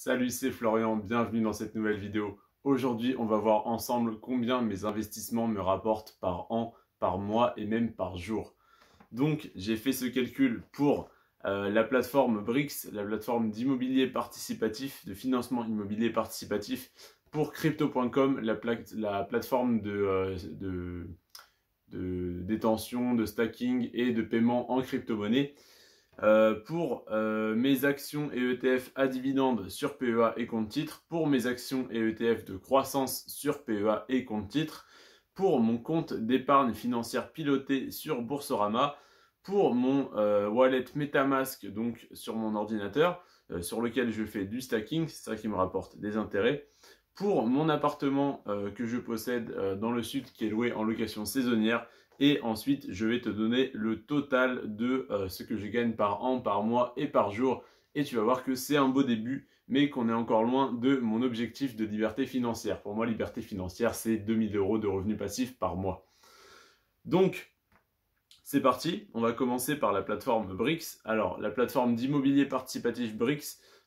Salut, c'est Florian, bienvenue dans cette nouvelle vidéo. Aujourd'hui, on va voir ensemble combien mes investissements me rapportent par an, par mois et même par jour. Donc, j'ai fait ce calcul pour euh, la plateforme BRICS, la plateforme d'immobilier participatif, de financement immobilier participatif, pour crypto.com, la, la, plateforme de, euh, de, de détention, de stacking et de paiement en crypto-monnaie. Euh, euh, e e pour mes actions et ETF à dividende sur PEA et compte titre, pour mes actions et ETF de croissance sur PEA et compte titre, pour mon compte d'épargne financière piloté sur Boursorama, pour mon euh, wallet Metamask donc sur mon ordinateur sur lequel je fais du stacking, c'est ça qui me rapporte des intérêts, pour mon appartement que je possède dans le sud qui est loué en location saisonnière et ensuite, je vais te donner le total de euh, ce que je gagne par an, par mois et par jour. Et tu vas voir que c'est un beau début, mais qu'on est encore loin de mon objectif de liberté financière. Pour moi, liberté financière, c'est 2000 euros de revenus passifs par mois. Donc, c'est parti, on va commencer par la plateforme BRICS. Alors, la plateforme d'immobilier participatif BRICS,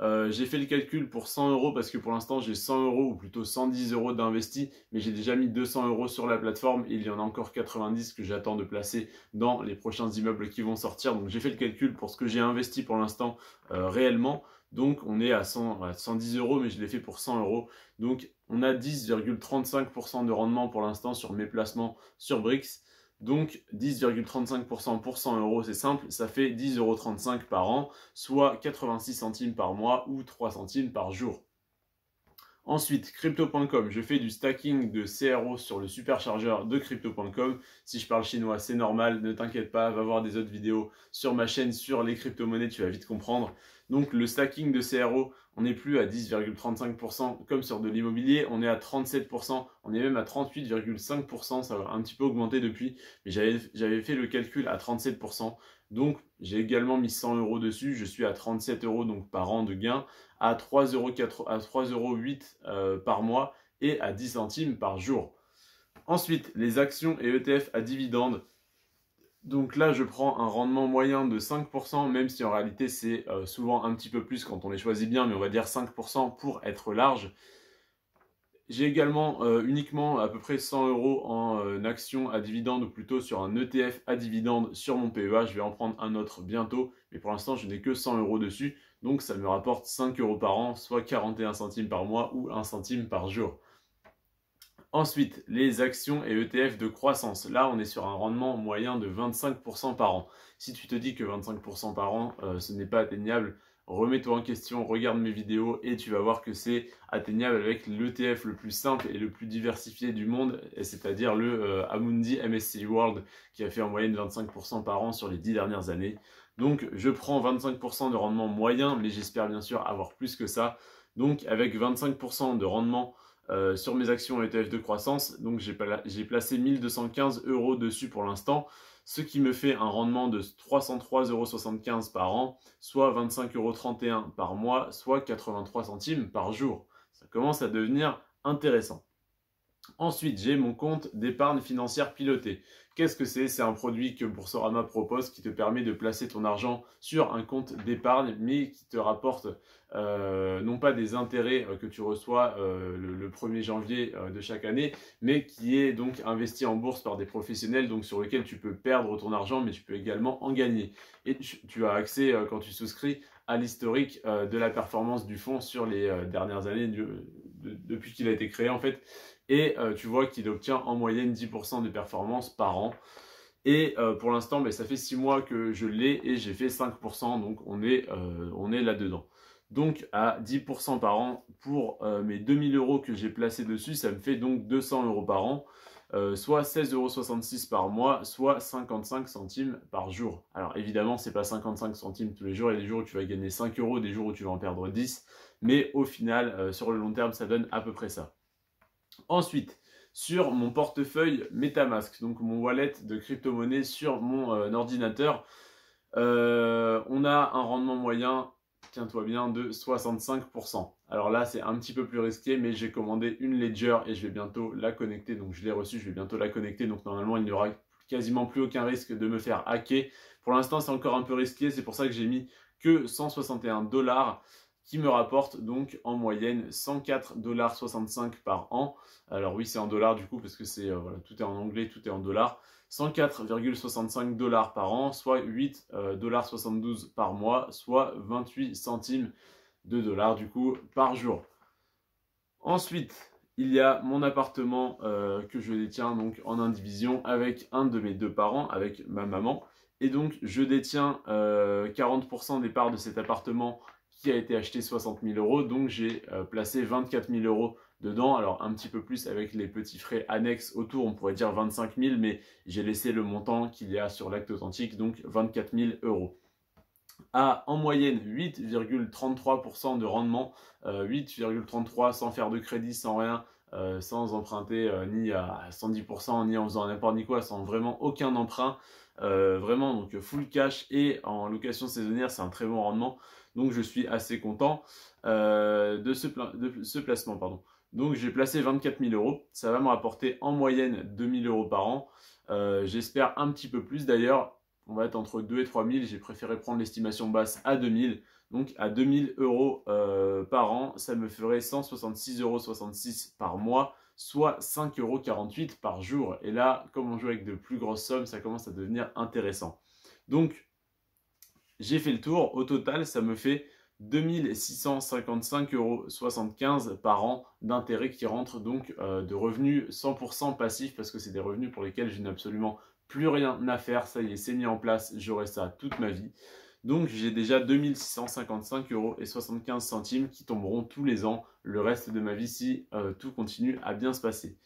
euh, j'ai fait le calcul pour 100 euros parce que pour l'instant j'ai 100 euros ou plutôt 110 euros d'investi, mais j'ai déjà mis 200 euros sur la plateforme il y en a encore 90 que j'attends de placer dans les prochains immeubles qui vont sortir. Donc j'ai fait le calcul pour ce que j'ai investi pour l'instant euh, réellement. Donc on est à, 100, 110 euros, mais je l'ai fait pour 100 euros. Donc on a 10,35% de rendement pour l'instant sur mes placements sur BRICS. Donc 10,35% pour 100 euros, c'est simple, ça fait 10,35 euros par an, soit 86 centimes par mois ou 3 centimes par jour. Ensuite, crypto.com, je fais du stacking de CRO sur le superchargeur de crypto.com. Si je parle chinois, c'est normal, ne t'inquiète pas, va voir des autres vidéos sur ma chaîne sur les crypto-monnaies, tu vas vite comprendre. Donc le stacking de CRO, on n'est plus à 10,35% comme sur de l'immobilier, on est à 37%, on est même à 38,5%, ça a un petit peu augmenté depuis, mais j'avais fait le calcul à 37%. Donc, j'ai également mis 100 euros dessus. Je suis à 37 euros donc par an de gain, à 3,8 euros, à euh, par mois et à 10 centimes par jour. Ensuite, les actions et ETF à dividendes. Donc là, je prends un rendement moyen de 5%, même si en réalité, c'est euh, souvent un petit peu plus quand on les choisit bien, mais on va dire 5% pour être large. J'ai également euh, uniquement à peu près 100 euros en euh, actions à dividende ou plutôt sur un ETF à dividende sur mon PEA. Je vais en prendre un autre bientôt, mais pour l'instant, je n'ai que 100 euros dessus. Donc, ça me rapporte 5 euros par an, soit 41 centimes par mois ou 1 centime par jour. Ensuite, les actions et ETF de croissance. Là, on est sur un rendement moyen de 25% par an. Si tu te dis que 25% par an, euh, ce n'est pas atteignable, remets-toi en question, regarde mes vidéos et tu vas voir que c'est atteignable avec l'ETF le plus simple et le plus diversifié du monde, c'est-à-dire le euh, Amundi MSCI World qui a fait en moyenne 25% par an sur les 10 dernières années. Donc je prends 25% de rendement moyen, mais j'espère bien sûr avoir plus que ça. Donc avec 25% de rendement euh, sur mes actions ETF de croissance, donc j'ai placé 1215 euros dessus pour l'instant ce qui me fait un rendement de 303,75 par an, soit 25,31 par mois, soit 83 centimes par jour. Ça commence à devenir intéressant. Ensuite, j'ai mon compte d'épargne financière pilotée. Qu'est-ce que c'est C'est un produit que Boursorama propose qui te permet de placer ton argent sur un compte d'épargne, mais qui te rapporte euh, non pas des intérêts euh, que tu reçois euh, le, 1er janvier de chaque année, mais qui est donc investi en bourse par des professionnels, donc sur lequel tu peux perdre ton argent, mais tu peux également en gagner. Et tu, as accès quand tu souscris à l'historique de la performance du fonds sur les dernières années, depuis qu'il a été créé en fait. Et euh, tu vois qu'il obtient en moyenne 10% de performance par an. Et euh, pour l'instant, mais ben, ça fait 6 mois que je l'ai et j'ai fait 5%, donc on est, euh, est là-dedans. Donc à 10% par an pour mes 2000 euros que j'ai placés dessus, ça me fait donc 200 euros par an. soit soit euros par mois, soit 55 centimes par jour. Alors évidemment, c'est pas 55 centimes tous les jours, il y a des jours où tu vas gagner 5 euros, des jours où tu vas en perdre 10, mais au final, sur le long terme, ça donne à peu près ça. Ensuite, sur mon portefeuille Metamask, donc mon wallet de crypto-monnaie sur mon euh, ordinateur, euh, on a un rendement moyen, tiens-toi bien, de 65%. Alors là, c'est un petit peu plus risqué, mais j'ai commandé une Ledger et je vais bientôt la connecter. Donc je l'ai reçue, je vais bientôt la connecter. Donc normalement, il n'y aura quasiment plus aucun risque de me faire hacker. Pour l'instant, c'est encore un peu risqué, c'est pour ça que j'ai mis que 161 dollars qui me rapporte donc en moyenne 104,65$ par an. Alors oui, c'est en dollars du coup, parce que c'est euh, voilà, tout est en anglais, tout est en dollars. 104,65 dollars par an, soit 8,72$ euh, par mois, soit 28 centimes de dollars du coup par jour. Ensuite, il y a mon appartement euh, que je détiens donc en indivision avec un de mes deux parents, avec ma maman. Et donc, je détiens 40% des parts de cet appartement qui a été acheté 60 000 euros. Donc j'ai euh, placé 24 000 euros dedans. Alors un petit peu plus avec les petits frais annexes autour, on pourrait dire 25 000, mais j'ai laissé le montant qu'il y a sur l'acte authentique, donc 24 000 euros à en moyenne 8,33% de rendement, 8,33 euh, sans faire de crédit, sans rien, euh, sans emprunter ni à 110%, ni en faisant n'importe ni quoi, sans vraiment aucun emprunt, vraiment donc full cash et en location saisonnière, c'est un très bon rendement. Donc je suis assez content euh, de, ce de, ce placement. Pardon. Donc j'ai placé 24 000 euros. Ça va me rapporter en moyenne 2 000 euros par an. Euh, j'espère un petit peu plus d'ailleurs. On va être entre 2 et 3 000. J'ai préféré prendre l'estimation basse à 2 000. Donc à 2 000 euros euh, par an, ça me ferait 166,66 euros par mois soit 5,48 euros par jour. Et là, comme on joue avec de plus grosses sommes, ça commence à devenir intéressant. Donc, j'ai fait le tour. Au total, ça me fait 2655,75 euros par an d'intérêt qui rentre donc euh, de revenus 100% passifs parce que c'est des revenus pour lesquels je n'ai absolument plus rien à faire. Ça y est, c'est mis en place. J'aurai ça toute ma vie. Donc j'ai déjà 2655,75 euros qui tomberont tous les ans le reste de ma vie si euh, tout continue à bien se passer.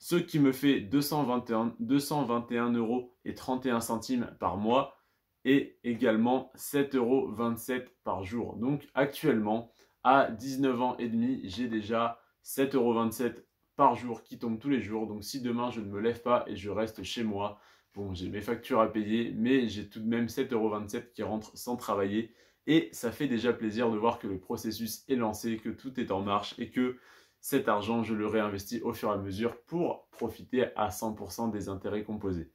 Ce qui me fait 221, 221 euros et 31 centimes par mois et également 7,27€ par jour. Donc actuellement, à 19 ans et demi, j'ai déjà 7,27€ par jour qui tombe tous les jours. Donc si demain je ne me lève pas et je reste chez moi, bon, j'ai mes factures à payer, mais j'ai tout de même 7,27€ qui rentre sans travailler. Et ça fait déjà plaisir de voir que le processus est lancé, que tout est en marche et que cet argent, je le réinvestis au fur et à mesure pour profiter à 100% des intérêts composés.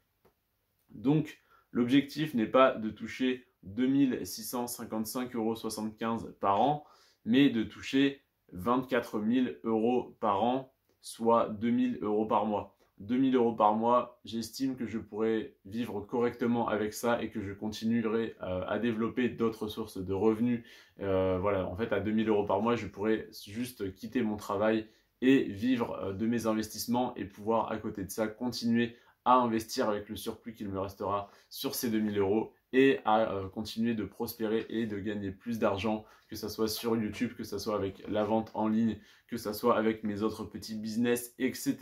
Donc, L'objectif n'est pas de toucher 2655,75 euros par an, mais de toucher 24 000 euros par an, soit 2000 euros par mois. 2000 euros par mois, j'estime que je pourrais vivre correctement avec ça et que je continuerai euh, à, développer d'autres sources de revenus. Euh, voilà, en fait, à 2000 euros par mois, je pourrais juste quitter mon travail et vivre euh, de mes investissements et pouvoir à côté de ça continuer à investir avec le surplus qu'il me restera sur ces 2000 euros et à euh, continuer de prospérer et de gagner plus d'argent, que ce soit sur YouTube, que ce soit avec la vente en ligne, que ce soit avec mes autres petits business, etc.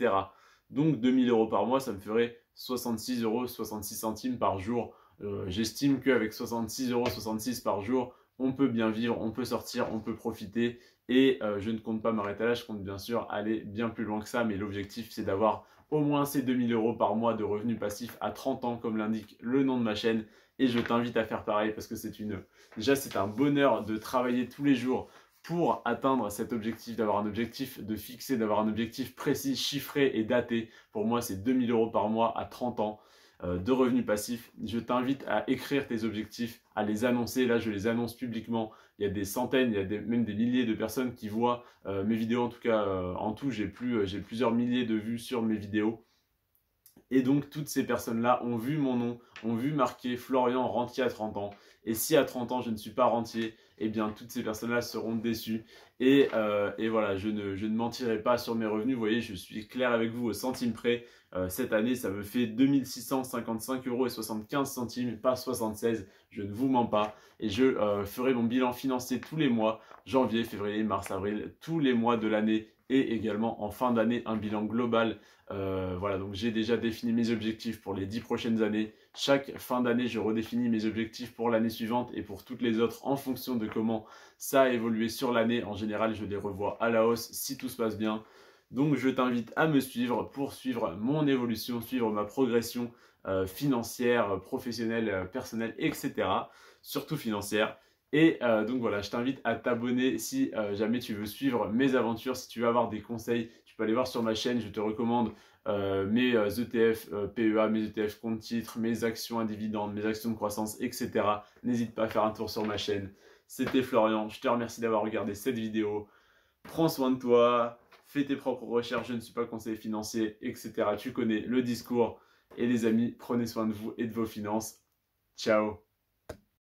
Donc 2000 euros par mois, ça me ferait 66 euros 66 centimes par jour. Euh, j'estime qu'avec 66 euros 66 par jour, on peut bien vivre, on peut sortir, on peut profiter et euh, je ne compte pas m'arrêter là, je compte bien sûr aller bien plus loin que ça, mais l'objectif c'est d'avoir au moins ces 2000 euros par mois de revenus passifs à 30 ans, comme l'indique le nom de ma chaîne. Et je t'invite à faire pareil parce que c'est une. Déjà, c'est un bonheur de travailler tous les jours pour atteindre cet objectif, d'avoir un objectif, de fixer, d'avoir un objectif précis, chiffré et daté. Pour moi, c'est 2000 euros par mois à 30 ans. Euh, de revenus passifs. Je t'invite à écrire tes objectifs, à les annoncer. Là, je les annonce publiquement. Il y a des centaines, il y a même des milliers de personnes qui voient euh, mes vidéos. En tout cas, euh, en tout, j'ai plusieurs milliers de vues sur mes vidéos. Et donc toutes ces personnes-là ont vu mon nom, ont vu marqué Florian rentier à 30 ans. Et si à 30 ans je ne suis pas rentier, eh bien toutes ces personnes-là seront déçues. Et, euh, voilà, je ne, mentirai pas sur mes revenus. Vous voyez, je suis clair avec vous au centime près. Euh, cette année, ça me fait 2655,75 euros centimes, pas 76. Je ne vous mens pas. Et je euh, ferai mon bilan financier tous les mois, janvier, février, mars, avril, tous les mois de l'année et également en fin d'année un bilan global. Euh, voilà, donc j'ai déjà défini mes objectifs pour les 10 prochaines années. Chaque fin d'année, je redéfinis mes objectifs pour l'année suivante et pour toutes les autres en fonction de comment ça a évolué sur l'année. En général, je les revois à la hausse si tout se passe bien. Donc je t'invite à me suivre pour suivre mon évolution, suivre ma progression euh, financière, professionnelle, euh, personnelle, etc. Surtout financière. Et euh, donc voilà, je t'invite à t'abonner si euh, jamais tu veux suivre mes aventures, si tu veux avoir des conseils, tu peux aller voir sur ma chaîne, je te recommande euh, mes ETF e PEA, mes ETF compte titres, mes actions à dividendes, mes actions de croissance, etc. N'hésite pas à faire un tour sur ma chaîne. C'était Florian, je te remercie d'avoir regardé cette vidéo. Prends soin de toi, fais tes propres recherches, je ne suis pas conseiller financier, etc. Tu connais le discours. Et les amis, prenez soin de vous et de vos finances. Ciao